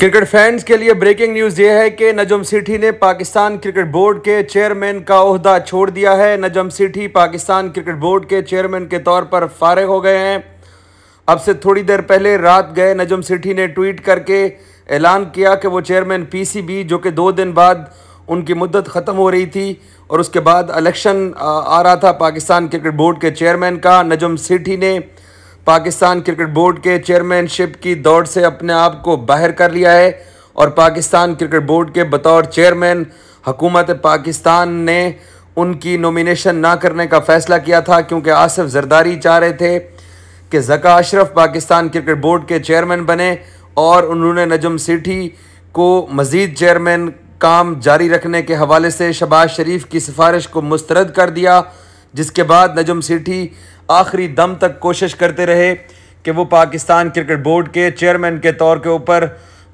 cricket fans के लिए breaking news ये है कि नजम सीठी ने पाकिस्तान क्रिकेट बोर्ड के चेयरमैन का अहदा छोड़ दिया है नजम सीठी पाकिस्तान क्रिकेट बोर्ड के चेयरमैन के तौर पर फारग हो गए हैं अब से थोड़ी देर पहले रात गए नजम सीठी ने ट्वीट करके ऐलान किया कि वो चेयरमैन पीसीबी जो कि दो दिन बाद उनकी मुद्दत ख़त्म हो रही थी और उसके बाद अलेक्शन आ रहा था पाकिस्तान क्रिकेट बोर्ड के चेयरमैन का नजम सीठी ने पाकिस्तान क्रिकेट बोर्ड के चेयरमैनशिप की दौड़ से अपने आप को बाहर कर लिया है और पाकिस्तान क्रिकेट बोर्ड के बतौर चेयरमैन हकूमत पाकिस्तान ने उनकी नॉमिनेशन ना करने का फ़ैसला किया था क्योंकि आसिफ जरदारी चाह रहे थे कि जका अशरफ पाकिस्तान क्रिकेट बोर्ड के चेयरमैन बने और उन्होंने नजम सिटी को मज़ीद चेयरमैन काम जारी रखने के हवाले से शबाज शरीफ की सिफारिश को मुस्तरद कर दिया जिसके बाद नजम सेठी आखिरी दम तक कोशिश करते रहे कि वो पाकिस्तान क्रिकेट बोर्ड के चेयरमैन के तौर के ऊपर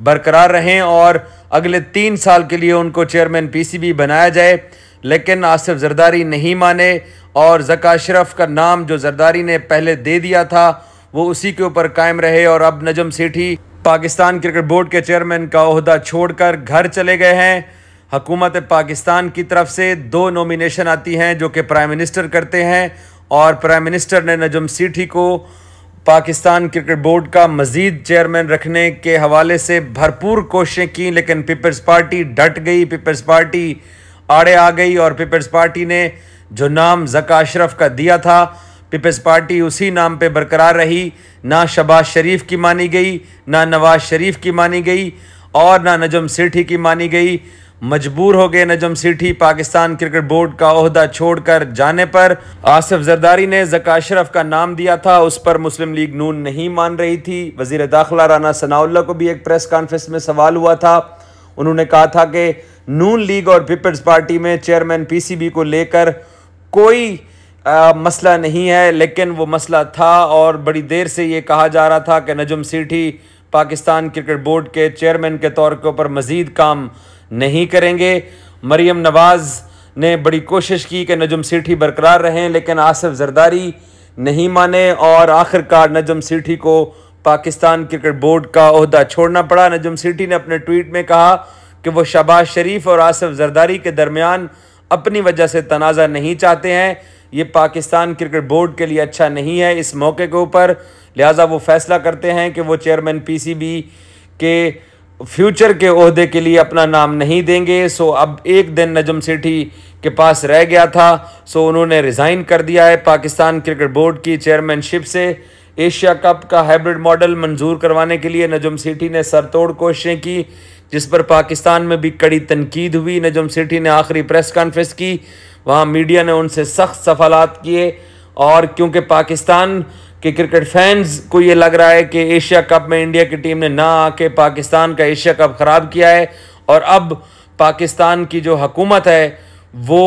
बरकरार रहें और अगले तीन साल के लिए उनको चेयरमैन पीसीबी बनाया जाए लेकिन आसिफ जरदारी नहीं माने और जका अशरफ का नाम जो जरदारी ने पहले दे दिया था वो उसी के ऊपर कायम रहे और अब नजम सेठी पाकिस्तान क्रिकेट बोर्ड के चेयरमैन का अहदा छोड़कर घर चले गए हैं हकूमत पाकिस्तान की तरफ से दो नॉमिनेशन आती हैं जो कि प्राइम मिनिस्टर करते हैं और प्राइम मिनिस्टर ने नजम सीठी को पाकिस्तान क्रिकेट बोर्ड का मजीद चेयरमैन रखने के हवाले से भरपूर कोशिशें की लेकिन पीपल्स पार्टी डट गई पीपल्स पार्टी आड़े आ गई और पीपल्स पार्टी ने जो नाम जका अशरफ का दिया था पीपल्स पार्टी उसी नाम पे बरकरार रही ना शबाज शरीफ की मानी गई ना नवाज शरीफ की मानी गई और ना नजम सेठी की मानी गई मजबूर हो गए नजम सीठी पाकिस्तान क्रिकेट बोर्ड का अहदा छोड़कर जाने पर आसिफ जरदारी ने जका अशरफ का नाम दिया था उस पर मुस्लिम लीग नून नहीं मान रही थी वजीर दाखिला राना सनाउल्ला को भी एक प्रेस कॉन्फ्रेंस में सवाल हुआ था उन्होंने कहा था कि नून लीग और पीपल्स पार्टी में चेयरमैन पीसीबी को लेकर कोई आ, मसला नहीं है लेकिन वो मसला था और बड़ी देर से ये कहा जा रहा था कि नजम सीठी पाकिस्तान क्रिकेट बोर्ड के चेयरमैन के तौर के ऊपर मज़ीद काम नहीं करेंगे मरियम नवाज़ ने बड़ी कोशिश की कि नजम सीठी बरकरार रहें लेकिन आसिफ जरदारी नहीं माने और आखिरकार नजम सीठी को पाकिस्तान क्रिकेट बोर्ड का अहदा छोड़ना पड़ा नजम सीठी ने अपने ट्वीट में कहा कि वो शबाज शरीफ और आसिफ जरदारी के दरमियान अपनी वजह से तनाज़ा नहीं चाहते हैं ये पाकिस्तान क्रिकेट बोर्ड के लिए अच्छा नहीं है इस मौके के ऊपर लिहाजा वो फैसला करते हैं कि वो चेयरमैन पीसीबी के फ्यूचर के अहदे के लिए अपना नाम नहीं देंगे सो अब एक दिन नजम सेठी के पास रह गया था सो उन्होंने रिज़ाइन कर दिया है पाकिस्तान क्रिकेट बोर्ड की चेयरमैनशिप से एशिया कप का हाइब्रिड मॉडल मंजूर करवाने के लिए नजम सेठी ने सर तोड़ कोशिशें की जिस पर पाकिस्तान में भी कड़ी तनकीद हुई नजम सेठी ने आखिरी प्रेस कॉन्फ्रेंस की वहाँ मीडिया ने उनसे सख्त सफालत किए और क्योंकि पाकिस्तान कि क्रिकेट फैंस को ये लग रहा है कि एशिया कप में इंडिया की टीम ने ना आके पाकिस्तान का एशिया कप ख़राब किया है और अब पाकिस्तान की जो हकूमत है वो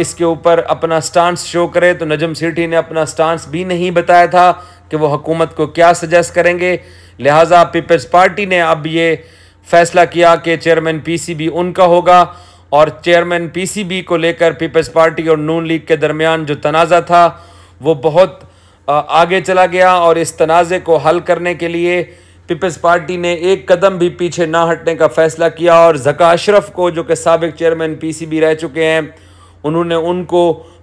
इसके ऊपर अपना स्टांस शो करे तो नजम सीठी ने अपना स्टांस भी नहीं बताया था कि वो हकूमत को क्या सजेस्ट करेंगे लिहाजा पीपल्स पार्टी ने अब ये फैसला किया कि चेयरमैन पीसीबी उनका होगा और चेयरमैन पीसीबी को लेकर पीपल्स पार्टी और नून लीग के दरमियान जो तनाज़ा था वो बहुत आगे चला गया और इस तनाज़े को हल करने के लिए पीपल्स पार्टी ने एक कदम भी पीछे ना हटने का फैसला किया और जका अशरफ को जो कि सबक चेयरमैन पीसीबी रह चुके हैं उन्होंने उनको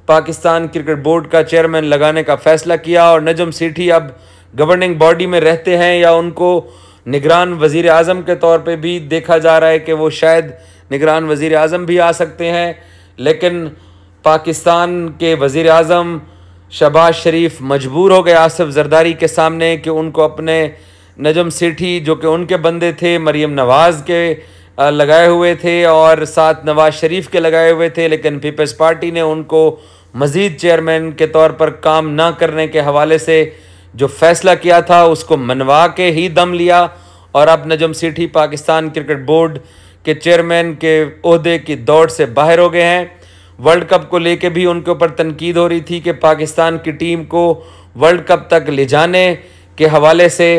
पाकिस्तान क्रिकेट बोर्ड का चेयरमैन लगाने का फैसला किया और नजम सीठी अब गवर्निंग बॉडी में रहते हैं या उनको निगरान वज़ी अजम के तौर पर भी देखा जा रहा है कि वो शायद निगरान वज़ी अजम भी आ सकते हैं लेकिन पाकिस्तान के वज़ी अजम शबाज शरीफ मजबूर हो गए आसफ़ जरदारी के सामने कि उनको अपने नजम सेठी जो कि उनके बंदे थे मरीम नवाज़ के लगाए हुए थे और साथ नवाज शरीफ के लगाए हुए थे लेकिन पीपल्स पार्टी ने उनको मज़ीद चेयरमैन के तौर पर काम ना करने के हवाले से जो फैसला किया था उसको मनवा के ही दम लिया और अब नजम सेठी पाकिस्तान क्रिकेट बोर्ड के चेयरमैन के अहदे की दौड़ से बाहर हो गए हैं वर्ल्ड कप को लेके भी उनके ऊपर तनकीद हो रही थी कि पाकिस्तान की टीम को वर्ल्ड कप तक ले जाने के हवाले से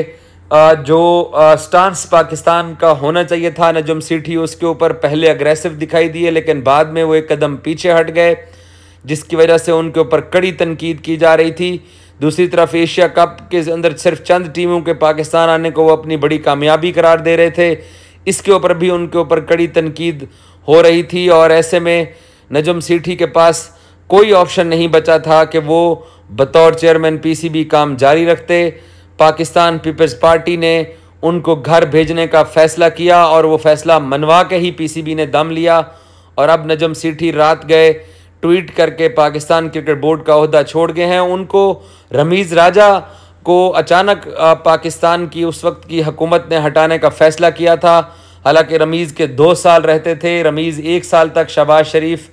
जो स्टांस पाकिस्तान का होना चाहिए था नजम सीठी उसके ऊपर पहले अग्रेसिव दिखाई दिए लेकिन बाद में वो एक कदम पीछे हट गए जिसकी वजह से उनके ऊपर कड़ी तनकीद की जा रही थी दूसरी तरफ एशिया कप के अंदर सिर्फ चंद टीमों के पाकिस्तान आने को वो अपनी बड़ी कामयाबी करार दे रहे थे इसके ऊपर भी उनके ऊपर कड़ी तनकीद हो रही थी और ऐसे में नजम सीठी के पास कोई ऑप्शन नहीं बचा था कि वो बतौर चेयरमैन पीसीबी काम जारी रखते पाकिस्तान पीपल्स पार्टी ने उनको घर भेजने का फैसला किया और वो फैसला मनवा के ही पीसीबी ने दम लिया और अब नजम सीठी रात गए ट्वीट करके पाकिस्तान क्रिकेट बोर्ड का अहदा छोड़ गए हैं उनको रमीज़ राजा को अचानक पाकिस्तान की उस वक्त की हुकूमत ने हटाने का फ़ैसला किया था हालांकि रमीज़ के दो साल रहते थे रमीज़ एक साल तक शबाज शरीफ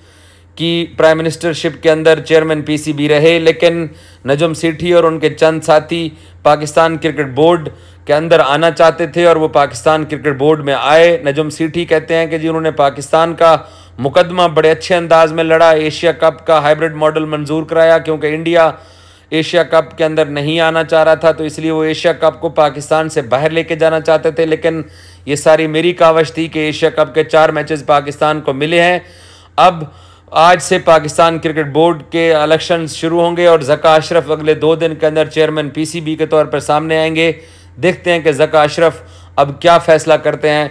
की प्राइम मिनिस्टरशिप के अंदर चेयरमैन पीसीबी रहे लेकिन नजम सीठी और उनके चंद साथी पाकिस्तान क्रिकेट बोर्ड के अंदर आना चाहते थे और वो पाकिस्तान क्रिकेट बोर्ड में आए नजम सीठी कहते हैं कि जी उन्होंने पाकिस्तान का मुकदमा बड़े अच्छे अंदाज में लड़ा एशिया कप का हाइब्रिड मॉडल मंजूर कराया क्योंकि इंडिया एशिया कप के अंदर नहीं आना चाह रहा था तो इसलिए वो एशिया कप को पाकिस्तान से बाहर लेके जाना चाहते थे लेकिन ये सारी मेरी कावश थी कि एशिया कप के चार मैचेस पाकिस्तान को मिले हैं अब आज से पाकिस्तान क्रिकेट बोर्ड के इलेक्शन शुरू होंगे और जका अशरफ अगले दो दिन के अंदर चेयरमैन पीसीबी के तौर पर सामने आएंगे देखते हैं कि जका अशरफ अब क्या फैसला करते हैं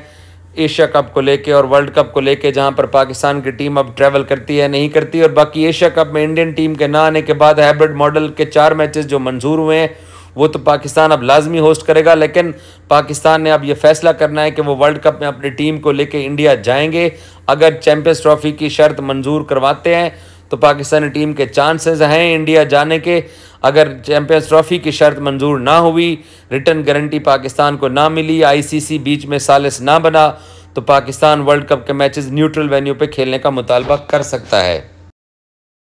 एशिया कप को लेके और वर्ल्ड कप को लेके जहां पर पाकिस्तान की टीम अब ट्रैवल करती है नहीं करती और बाकी एशिया कप में इंडियन टीम के ना आने के बाद हाइब्रिड मॉडल के चार मैचेस जो मंजूर हुए हैं वो तो पाकिस्तान अब लाजमी होस्ट करेगा लेकिन पाकिस्तान ने अब ये फैसला करना है कि वो वर्ल्ड कप में अपनी टीम को लेके इंडिया जाएंगे अगर चैम्पियंस ट्रॉफी की शर्त मंजूर करवाते हैं तो पाकिस्तानी टीम के चांसेस हैं इंडिया जाने के अगर चैम्पियंस ट्रॉफी की शर्त मंजूर ना हुई रिटर्न गारंटी पाकिस्तान को ना मिली आईसीसी बीच में सालिस ना बना तो पाकिस्तान वर्ल्ड कप के मैचेस न्यूट्रल वेन्यू पे खेलने का मुतालबा कर सकता है